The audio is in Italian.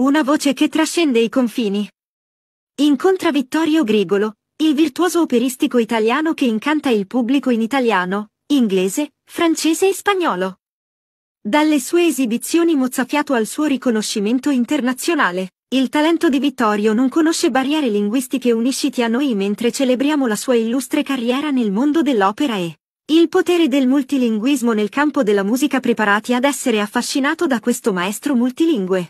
Una voce che trascende i confini. Incontra Vittorio Grigolo, il virtuoso operistico italiano che incanta il pubblico in italiano, inglese, francese e spagnolo. Dalle sue esibizioni mozzafiato al suo riconoscimento internazionale, il talento di Vittorio non conosce barriere linguistiche unisciti a noi mentre celebriamo la sua illustre carriera nel mondo dell'opera e il potere del multilinguismo nel campo della musica preparati ad essere affascinato da questo maestro multilingue.